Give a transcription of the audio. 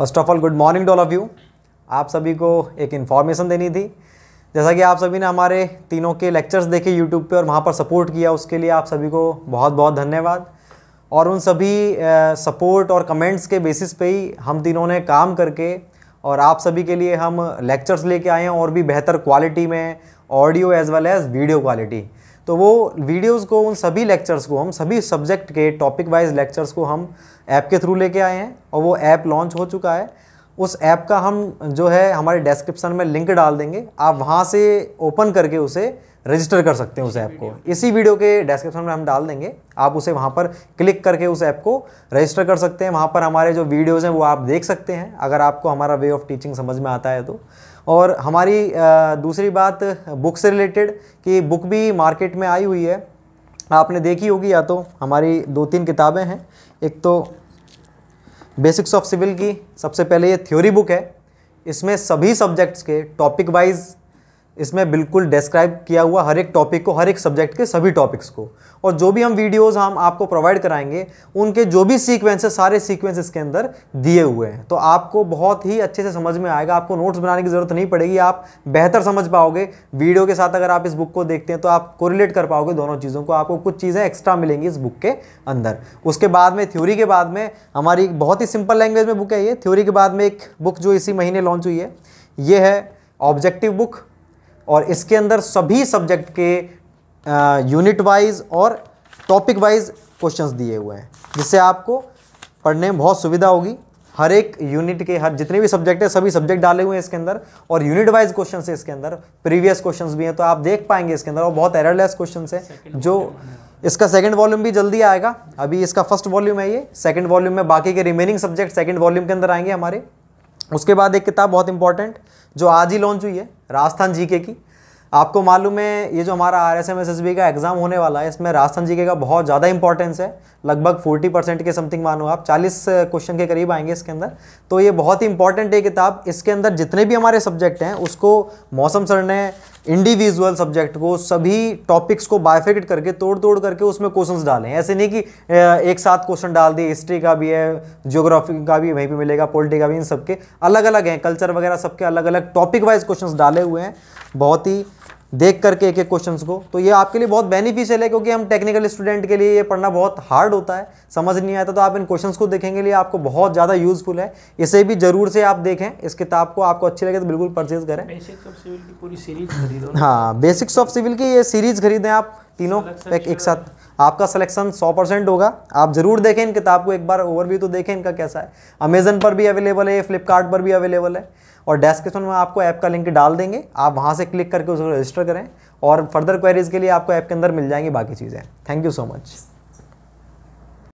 first of all good morning to all of you आप सभी को एक इन्फॉर्मेशन देनी थी जैसा कि आप सभी ने हमारे तीनों के लेक्चर्स देखे यूट्यूब पे और वहाँ पर सपोर्ट किया उसके लिए आप सभी को बहुत बहुत धन्यवाद और उन सभी सपोर्ट और कमेंट्स के बेसिस पे ही हम तीनों ने काम करके और आप सभी के लिए हम लेक्चर्स लेके आए हैं और भी बेहतर क्वालिटी में audio as well as video quality तो वो वीडियोस को उन सभी लेक्चर्स को हम सभी सब्जेक्ट के टॉपिक वाइज लेक्चर्स को हम ऐप के थ्रू लेके आए हैं और वो ऐप लॉन्च हो चुका है उस ऐप का हम जो है हमारे डिस्क्रिप्शन में लिंक डाल देंगे आप वहाँ से ओपन करके उसे रजिस्टर कर सकते हैं उस ऐप को इसी वीडियो के डिस्क्रिप्शन में हम डाल देंगे आप उसे वहाँ पर क्लिक करके उस ऐप को रजिस्टर कर सकते हैं वहाँ पर हमारे जो वीडियोज़ हैं वो आप देख सकते हैं अगर आपको हमारा वे ऑफ टीचिंग समझ में आता है तो और हमारी दूसरी बात बुक से रिलेटेड कि बुक भी मार्केट में आई हुई है आपने देखी होगी या तो हमारी दो तीन किताबें हैं एक तो बेसिक्स ऑफ सिविल की सबसे पहले ये थ्योरी बुक है इसमें सभी सब्जेक्ट्स के टॉपिक वाइज इसमें बिल्कुल डिस्क्राइब किया हुआ हर एक टॉपिक को हर एक सब्जेक्ट के सभी टॉपिक्स को और जो भी हम वीडियोस हम आपको प्रोवाइड कराएंगे उनके जो भी सीक्वेंस है सारे सीक्वेंस इसके अंदर दिए हुए हैं तो आपको बहुत ही अच्छे से समझ में आएगा आपको नोट्स बनाने की ज़रूरत नहीं पड़ेगी आप बेहतर समझ पाओगे वीडियो के साथ अगर आप इस बुक को देखते हैं तो आप कोरिलेट कर पाओगे दोनों चीज़ों को आपको कुछ चीज़ें एक्स्ट्रा मिलेंगी इस बुक के अंदर उसके बाद में थ्योरी के बाद में हमारी बहुत ही सिंपल लैंग्वेज में बुक है ये थ्योरी के बाद में एक बुक जो इसी महीने लॉन्च हुई है ये है ऑब्जेक्टिव बुक और इसके अंदर सभी सब्जेक्ट के यूनिट वाइज और टॉपिक वाइज क्वेश्चंस दिए हुए हैं जिससे आपको पढ़ने में बहुत सुविधा होगी हर एक यूनिट के हर जितने भी सब्जेक्ट है सभी सब्जेक्ट डाले हुए हैं इसके अंदर और यूनिट वाइज क्वेश्चन है इसके अंदर प्रीवियस क्वेश्चन भी हैं तो आप देख पाएंगे इसके अंदर और बहुत एररलेस क्वेश्चन है जो इसका सेकंड वॉल्यूम भी जल्दी आएगा अभी इसका फर्स्ट वॉल्यूम है ये सेकंड वॉल्यूम में बाकी के रिमेनिंग सब्जेक्ट सेकंड वॉल्यूम के अंदर आएंगे हमारे उसके बाद एक किताब बहुत इंपॉर्टेंट जो आज ही लॉन्च हुई है राजस्थान जीके की आपको मालूम है ये जो हमारा R S M S S B का एग्ज़ाम होने वाला है इसमें राजस्थान जीके का बहुत ज़्यादा इंपॉर्टेंस है लगभग 40 परसेंट के समथिंग मानो आप 40 क्वेश्चन के करीब आएंगे इसके अंदर तो ये बहुत ही इंपॉर्टेंट है किताब इसके अंदर जितने भी हमारे सब्जेक्ट हैं उसको मौसम सर ने इंडिविजुअल सब्जेक्ट को सभी टॉपिक्स को बायफिकेट करके तोड़ तोड़ करके उसमें क्वेश्चंस डालें ऐसे नहीं कि एक साथ क्वेश्चन डाल दिए हिस्ट्री का भी है ज्योग्राफी का भी वहीं पे मिलेगा पॉलिटी का भी इन सबके अलग अलग हैं कल्चर वगैरह सबके अलग अलग टॉपिक वाइज क्वेश्चंस डाले हुए हैं बहुत ही देख करके एक एक क्वेश्चन को तो ये आपके लिए बहुत बेनिफिशियल है क्योंकि हम टेक्निकल स्टूडेंट के लिए ये पढ़ना बहुत हार्ड होता है समझ नहीं आता तो आप इन क्वेश्चंस को देखेंगे लिए आपको बहुत ज़्यादा यूजफुल है इसे भी जरूर से आप देखें इस किताब को आपको अच्छी लगे तो बिल्कुल परचेज करें बेसिक्स ऑफ सिविल की पूरी सीरीज खरीदो हाँ बेसिक्स ऑफ सिविल की ये सीरीज खरीदें आप तीनों एक एक साथ आपका सिलेक्शन सौ परसेंट होगा आप जरूर देखें इन किताब को एक बार ओवरव्यू तो देखें इनका कैसा है अमेजन पर भी अवेलेबल है फ्लिपकार्ट पर भी अवेलेबल है और डेस्क्रिप्शन में आपको ऐप का लिंक डाल देंगे आप वहाँ से क्लिक करके उसको रजिस्टर करें और फर्दर क्वेरीज़ के लिए आपको ऐप के अंदर मिल जाएंगी बाकी चीज़ें थैंक यू सो मच